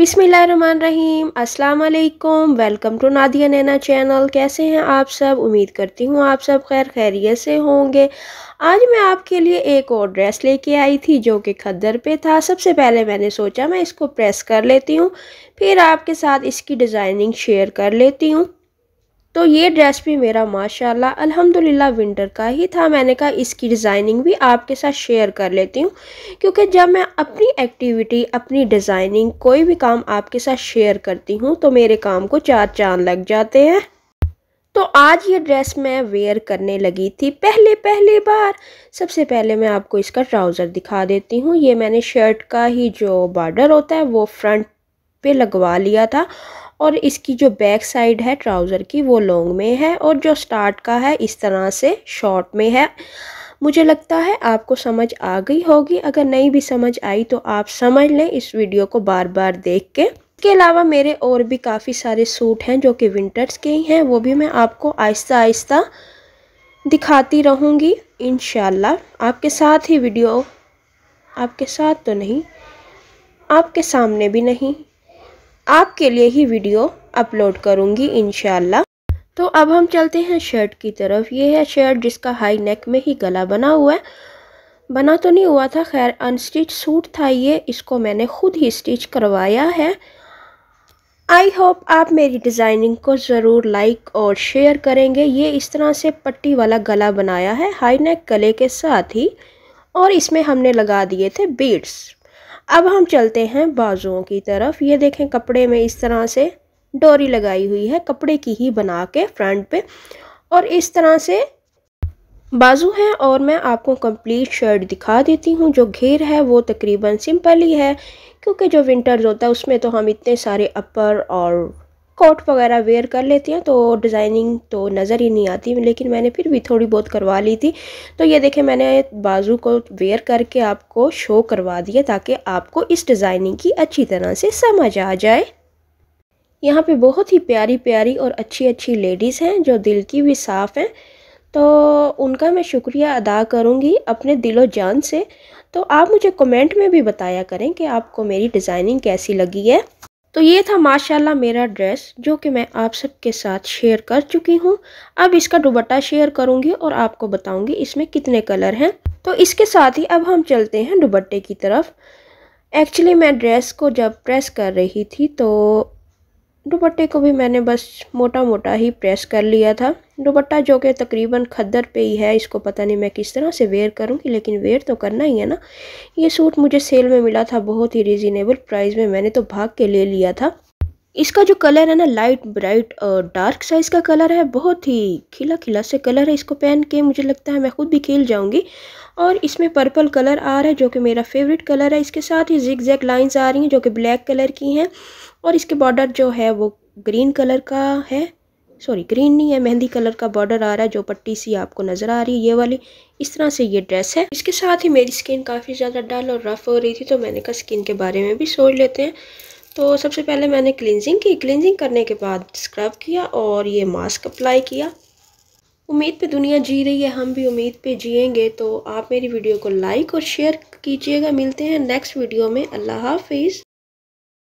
अस्सलाम वालेकुम welcome to Nadia Naina channel कैसे हैं आप सब उम्मीद करती हूँ आप सब खैर खैरियत से होंगे आज मैं आपके लिए एक और ड्रेस लेके आई थी जो कि खद्दर पे था सबसे पहले मैंने सोचा मैं इसको प्रेस कर लेती हूँ फिर आपके साथ इसकी डिज़ाइनिंग शेयर कर लेती हूँ तो ये ड्रेस भी मेरा माशाल्लाह अल्हम्दुलिल्लाह विंटर का ही था मैंने कहा इसकी डिज़ाइनिंग भी आपके साथ शेयर कर लेती हूँ क्योंकि जब मैं अपनी एक्टिविटी अपनी डिज़ाइनिंग कोई भी काम आपके साथ शेयर करती हूँ तो मेरे काम को चार चांद लग जाते हैं तो आज ये ड्रेस मैं वेयर करने लगी थी पहले पहले बार सबसे पहले मैं आपको इसका ट्राउज़र दिखा देती हूँ ये मैंने शर्ट का ही जो बॉर्डर होता है वो फ्रंट पे लगवा लिया था और इसकी जो बैक साइड है ट्राउज़र की वो लॉन्ग में है और जो स्टार्ट का है इस तरह से शॉर्ट में है मुझे लगता है आपको समझ आ गई होगी अगर नहीं भी समझ आई तो आप समझ लें इस वीडियो को बार बार देख के इसके अलावा मेरे और भी काफ़ी सारे सूट हैं जो कि विंटर्स के ही हैं वो भी मैं आपको आहिस्ता आहिस्ता दिखाती रहूँगी इन आपके साथ ही वीडियो आपके साथ तो नहीं आपके सामने भी नहीं आपके लिए ही वीडियो अपलोड करूँगी इन तो अब हम चलते हैं शर्ट की तरफ ये है शर्ट जिसका हाई नेक में ही गला बना हुआ है बना तो नहीं हुआ था खैर अनस्टिच सूट था ये इसको मैंने खुद ही स्टिच करवाया है आई होप आप मेरी डिज़ाइनिंग को ज़रूर लाइक और शेयर करेंगे ये इस तरह से पट्टी वाला गला बनाया है हाई नेक गले के साथ ही और इसमें हमने लगा दिए थे बीड्स अब हम चलते हैं बाजुओं की तरफ ये देखें कपड़े में इस तरह से डोरी लगाई हुई है कपड़े की ही बना के फ्रंट पे और इस तरह से बाजू हैं और मैं आपको कंप्लीट शर्ट दिखा देती हूँ जो घेर है वो तकरीबन सिंपल ही है क्योंकि जो विंटर्स होता है उसमें तो हम इतने सारे अपर और कोट वगैरह वेयर कर लेती हैं तो डिज़ाइनिंग तो नज़र ही नहीं आती लेकिन मैंने फिर भी थोड़ी बहुत करवा ली थी तो ये देखें मैंने बाजू को वेयर करके आपको शो करवा दिया ताकि आपको इस डिज़ाइनिंग की अच्छी तरह से समझ आ जाए यहाँ पे बहुत ही प्यारी प्यारी और अच्छी अच्छी लेडीज़ हैं जो दिल की भी साफ़ हैं तो उनका मैं शुक्रिया अदा करूँगी अपने दिलो जान से तो आप मुझे कमेंट में भी बताया करें कि आपको मेरी डिज़ाइनिंग कैसी लगी है तो ये था माशाल्लाह मेरा ड्रेस जो कि मैं आप सबके साथ शेयर कर चुकी हूँ अब इसका दुबट्टा शेयर करूँगी और आपको बताऊँगी इसमें कितने कलर हैं तो इसके साथ ही अब हम चलते हैं दुबट्टे की तरफ एक्चुअली मैं ड्रेस को जब प्रेस कर रही थी तो दुपट्टे को भी मैंने बस मोटा मोटा ही प्रेस कर लिया था दुपट्टा जो कि तकरीबन खद्दर पे ही है इसको पता नहीं मैं किस तरह से वेयर करूँगी लेकिन वेयर तो करना ही है ना ये सूट मुझे सेल में मिला था बहुत ही रिजनेबल प्राइस में मैंने तो भाग के ले लिया था इसका जो कलर है ना लाइट ब्राइट और डार्क साइज़ का कलर है बहुत ही खिला खिला से कलर है इसको पहन के मुझे लगता है मैं खुद भी खेल जाऊंगी और इसमें पर्पल कलर आ रहा है जो कि मेरा फेवरेट कलर है इसके साथ ही जिग जैग लाइन्स आ रही हैं जो कि ब्लैक कलर की हैं और इसके बॉर्डर जो है वो ग्रीन कलर का है सॉरी ग्रीन नहीं है मेहंदी कलर का बॉर्डर आ रहा है जो पट्टी सी आपको नज़र आ रही है ये वाली इस तरह से ये ड्रेस है इसके साथ ही मेरी स्किन काफ़ी ज़्यादा डल और रफ़ हो रही थी तो मैंने कहा स्किन के बारे में भी सोच लेते हैं तो सबसे पहले मैंने क्लिनजिंग की क्लिनजिंग करने के बाद स्क्रब किया और ये मास्क अप्लाई किया उम्मीद पे दुनिया जी रही है हम भी उम्मीद पे जिएंगे तो आप मेरी वीडियो को लाइक और शेयर कीजिएगा मिलते हैं नेक्स्ट वीडियो में अल्लाह हाफिज़